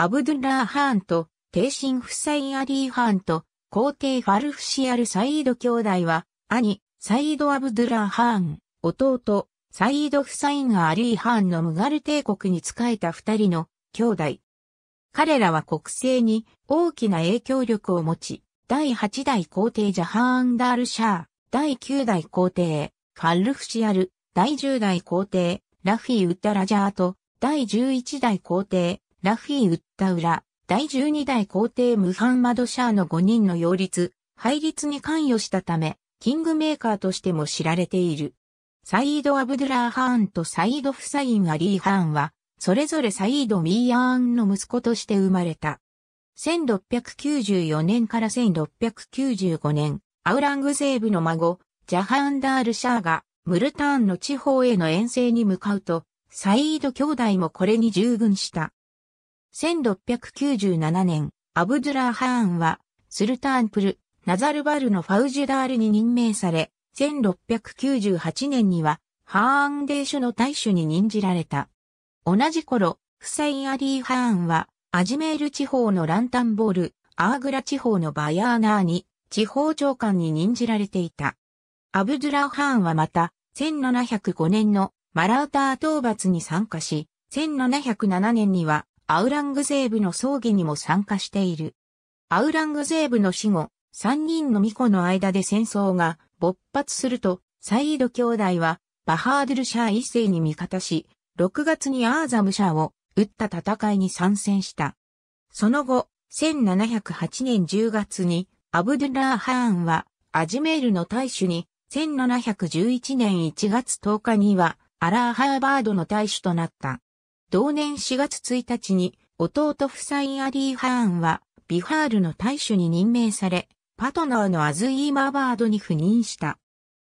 アブドゥラー・ハーンと、帝神フサイ・アリー・ハーンと、皇帝ファルフシアル・サイード兄弟は、兄、サイード・アブドゥラー・ハーン、弟、サイード・フサイン・アリー・ハーンのムガル帝国に仕えた二人の兄弟。彼らは国政に大きな影響力を持ち、第八代皇帝ジャハーン・ダール・シャー、第九代皇帝、ファルフシアル、第十代皇帝、ラフィ・ウッタラジャーと、第十一代皇帝、ラフィ・ウッった裏、第12代皇帝ムハンマド・シャーの5人の擁立、配立に関与したため、キングメーカーとしても知られている。サイード・アブドゥラー・ハーンとサイード・フサイン・アリー・ハーンは、それぞれサイード・ミーアーンの息子として生まれた。1694年から1695年、アウラングゼーブの孫、ジャハンダール・シャーが、ムルターンの地方への遠征に向かうと、サイード兄弟もこれに従軍した。1697年、アブドゥラー・ハーンは、スルターンプル、ナザルバルのファウジュダールに任命され、1698年には、ハーンデーシの大主に任じられた。同じ頃、フサイン・アリー・ハーンは、アジメール地方のランタンボール、アーグラ地方のバヤーナーに、地方長官に任じられていた。アブドゥラー・ハーンはまた、1705年のマラウター討伐に参加し、1707年にはアウラングゼーブの葬儀にも参加している。アウラングゼーブの死後、三人の巫女の間で戦争が勃発すると、サイード兄弟はバハードゥルシャー一世に味方し、6月にアーザムシャーを撃った戦いに参戦した。その後、1708年10月にアブドゥラー・ハーンはアジメールの大使に、1711年1月10日にはアラー・ハーバードの大使となった。同年4月1日に、弟夫妻アリー・ハーンは、ビハールの大使に任命され、パトナーのアズイー・マーバードに赴任した。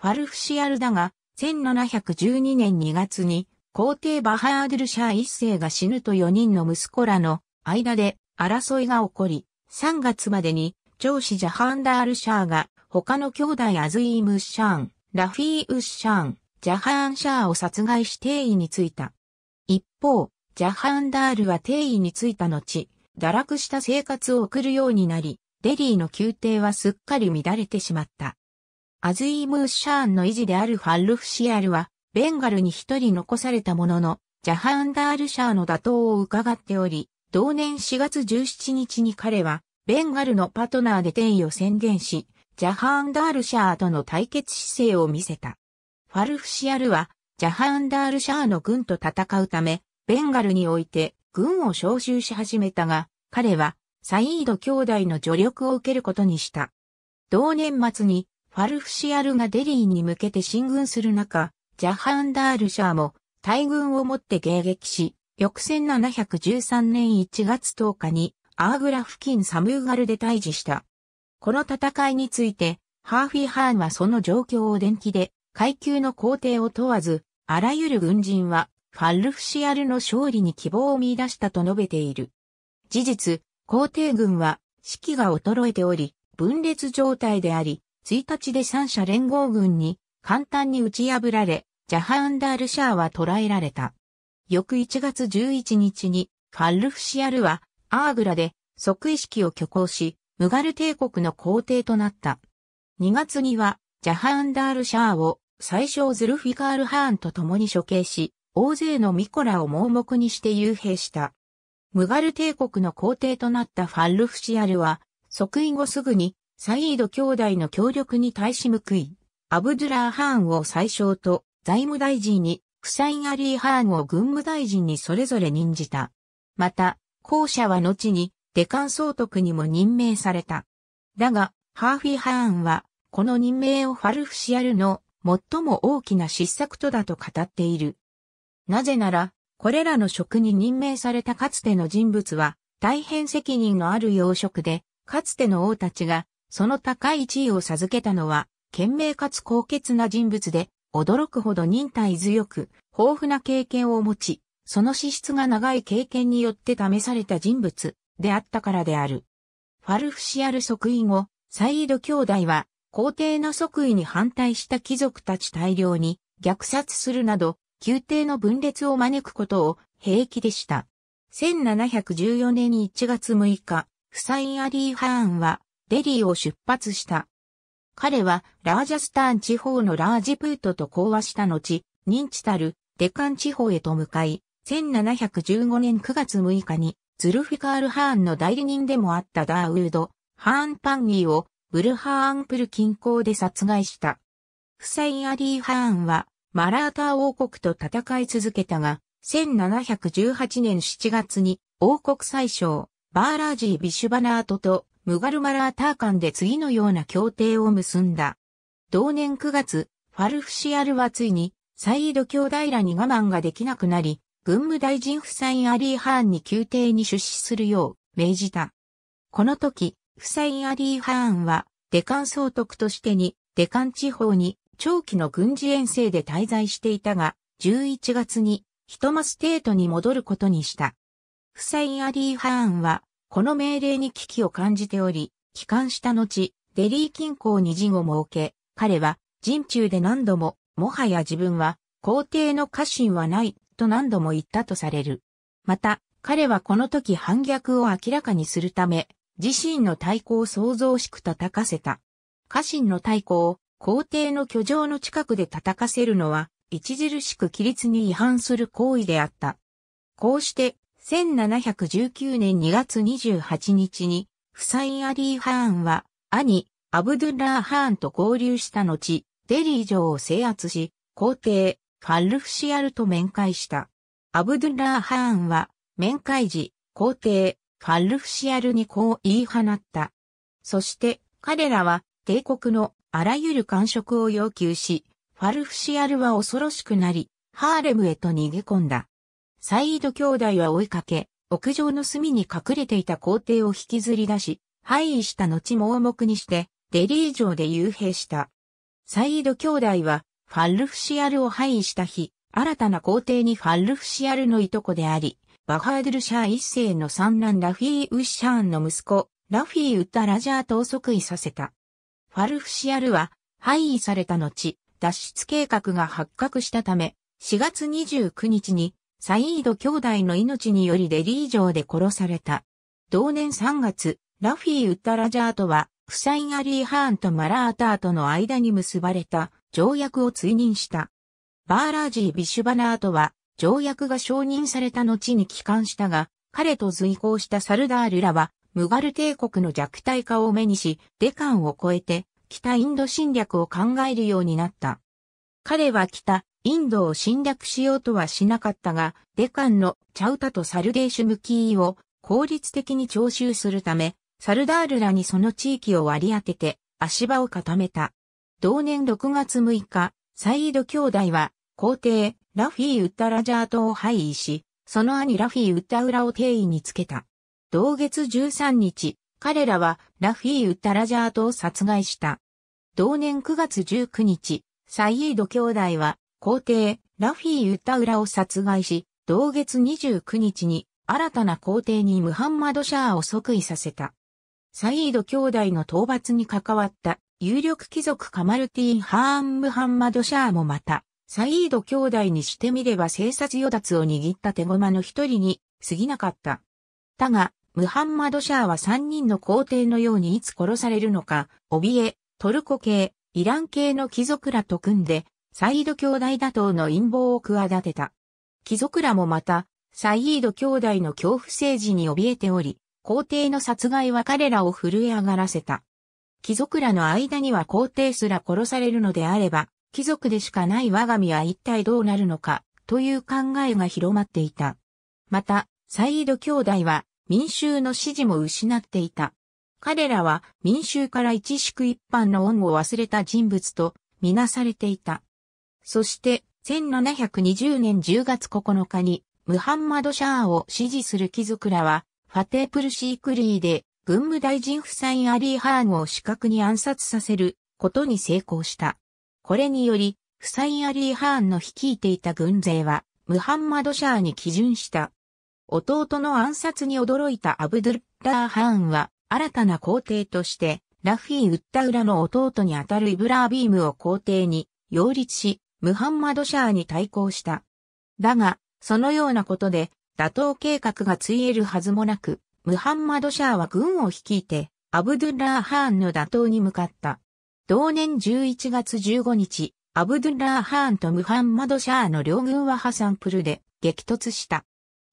ファルフシアルだが、1712年2月に、皇帝バハードルシャー一世が死ぬと4人の息子らの間で争いが起こり、3月までに長子ジャハンダールシャーが他の兄弟アズイーム・シャーン、ラフィー・ウッシャーン、ジャハーン・シャーを殺害し定位についた。一方、ジャハンダールは定位についた後、堕落した生活を送るようになり、デリーの宮廷はすっかり乱れてしまった。アズイムーシャーンの維持であるファルフシアルは、ベンガルに一人残されたものの、ジャハンダールシャーの打倒を伺っており、同年4月17日に彼は、ベンガルのパトナーで定位を宣言し、ジャハンダールシャーとの対決姿勢を見せた。ファルフシアルは、ジャハンダールシャーの軍と戦うため、ベンガルにおいて軍を招集し始めたが、彼はサイード兄弟の助力を受けることにした。同年末にファルフシアルがデリーに向けて進軍する中、ジャハンダールシャーも大軍をもって迎撃し、翌1713年1月10日にアーグラ付近サムーガルで退治した。この戦いについて、ハーフィー・ハーンはその状況を電気で階級の皇帝を問わず、あらゆる軍人は、ファルフシアルの勝利に希望を見出したと述べている。事実、皇帝軍は、士気が衰えており、分裂状態であり、1日で三者連合軍に、簡単に打ち破られ、ジャハンダールシャーは捕らえられた。翌1月11日に、ファルフシアルは、アーグラで、即位式を挙行し、ムガル帝国の皇帝となった。2月には、ジャハンダールシャーを、最初ズルフィカール・ハーンと共に処刑し、大勢のミコラを盲目にして幽閉した。ムガル帝国の皇帝となったファルフシアルは、即位後すぐに、サイード兄弟の協力に対し報い、アブドゥラー・ハーンを最相と財務大臣に、クサイン・アリー・ハーンを軍務大臣にそれぞれ任じた。また、後者は後に、デカン総督にも任命された。だが、ハーフィ・ハーンは、この任命をファルフシアルの最も大きな失策とだと語っている。なぜなら、これらの職に任命されたかつての人物は、大変責任のある要職で、かつての王たちが、その高い地位を授けたのは、賢明かつ高潔な人物で、驚くほど忍耐強く、豊富な経験を持ち、その資質が長い経験によって試された人物であったからである。ファルフシアル即位後、サイード兄弟は皇帝の即位に反対した貴族たち大量に虐殺するなど、宮廷の分裂を招くことを平気でした。1714年1月6日、フサイン・アリー・ハーンはデリーを出発した。彼はラージャスターン地方のラージプートと講和した後、認知たるデカン地方へと向かい、1715年9月6日にズルフィカール・ハーンの代理人でもあったダーウード、ハーン・パンギーをブルハーンプル近郊で殺害した。フサイン・アリー・ハーンは、マラーター王国と戦い続けたが、1718年7月に王国最小、バーラージー・ビシュバナートとムガルマラーター間で次のような協定を結んだ。同年9月、ファルフシアルはついに、サイード兄弟らに我慢ができなくなり、軍務大臣フサイン・アリー・ハーンに宮廷に出資するよう命じた。この時、フサイン・アリー・ハーンは、デカン総督としてに、デカン地方に長期の軍事遠征で滞在していたが、11月に、ひとマステートに戻ることにした。フサイン・アリー・ハーンは、この命令に危機を感じており、帰還した後、デリー近郊に事後設け、彼は、陣中で何度も、もはや自分は、皇帝の家臣はない、と何度も言ったとされる。また、彼はこの時反逆を明らかにするため、自身の太鼓を創造しく叩かせた。家臣の太鼓を皇帝の居城の近くで叩かせるのは、著しく規律に違反する行為であった。こうして、1719年2月28日に、フサイン・アリー・ハーンは、兄、アブドゥラー・ハーンと合流した後、デリー城を制圧し、皇帝、ファルフシアルと面会した。アブドゥラー・ハーンは、面会時、皇帝、ファルフシアルにこう言い放った。そして彼らは帝国のあらゆる感触を要求し、ファルフシアルは恐ろしくなり、ハーレムへと逃げ込んだ。サイード兄弟は追いかけ、屋上の隅に隠れていた皇帝を引きずり出し、廃位した後盲目にして、デリー城で幽閉した。サイード兄弟は、ファルフシアルを廃位した日、新たな皇帝にファルフシアルのいとこであり、バハードルシャー一世の三男ラフィー・ウッシャーンの息子、ラフィー・ウッタ・ラジャートを即位させた。ファルフシアルは、廃位された後、脱出計画が発覚したため、4月29日に、サイード兄弟の命によりデリー城で殺された。同年3月、ラフィー・ウッタ・ラジャートは、フサイン・アリー・ハーンとマラーターとの間に結ばれた条約を追認した。バーラージー・ビシュバナートは、条約が承認された後に帰還したが、彼と随行したサルダールらは、ムガル帝国の弱体化を目にし、デカンを超えて、北インド侵略を考えるようになった。彼は北、インドを侵略しようとはしなかったが、デカンのチャウタとサルゲーシュムキーを効率的に徴収するため、サルダールらにその地域を割り当てて足場を固めた。同年6月6日、サイード兄弟は皇帝ラフィー・ウッタラジャートを廃位し、その兄ラフィー・ウッタウラを定位につけた。同月13日、彼らはラフィー・ウッタラジャートを殺害した。同年9月19日、サイード兄弟は皇帝ラフィー・ウッタウラを殺害し、同月29日に新たな皇帝にムハンマド・シャーを即位させた。サイード兄弟の討伐に関わった有力貴族カマルティン・ハーン・ムハンマド・シャーもまた、サイード兄弟にしてみれば生殺与奪を握った手駒の一人に過ぎなかった。だが、ムハンマド・シャーは三人の皇帝のようにいつ殺されるのか、怯え、トルコ系、イラン系の貴族らと組んで、サイード兄弟打倒の陰謀を企てた。貴族らもまた、サイード兄弟の恐怖政治に怯えており、皇帝の殺害は彼らを震え上がらせた。貴族らの間には皇帝すら殺されるのであれば、貴族でしかない我が身は一体どうなるのか、という考えが広まっていた。また、サイード兄弟は民衆の支持も失っていた。彼らは民衆から一宿一般の恩を忘れた人物とみなされていた。そして、1720年10月9日に、ムハンマド・シャーを支持する貴族らは、ファテープルシークリーで、軍務大臣フサイン・アリー・ハーンを死角に暗殺させることに成功した。これにより、フサイン・アリー・ハーンの率いていた軍勢は、ムハンマド・シャーに基準した。弟の暗殺に驚いたアブドゥッラー・ハーンは、新たな皇帝として、ラフィー・ウッタウラの弟にあたるイブラービームを皇帝に擁立し、ムハンマド・シャーに対抗した。だが、そのようなことで、打倒計画がついえるはずもなく、ムハンマド・シャーは軍を率いて、アブドゥッラー・ハーンの打倒に向かった。同年11月15日、アブドゥン・ラー・ハーンとムハンマド・シャーの両軍はハサンプルで激突した。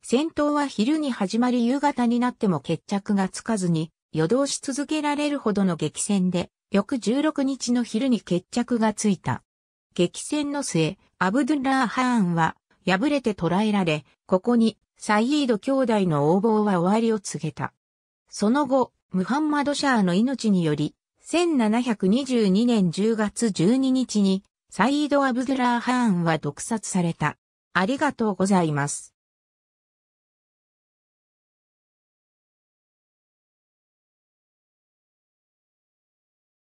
戦闘は昼に始まり夕方になっても決着がつかずに、夜通し続けられるほどの激戦で、翌16日の昼に決着がついた。激戦の末、アブドゥン・ラー・ハーンは、敗れて捕らえられ、ここに、サイード兄弟の横暴は終わりを告げた。その後、ムハンマド・シャーの命により、1722年10月12日に、サイード・アブドゥラー・ハーンは毒殺された。ありがとうございます。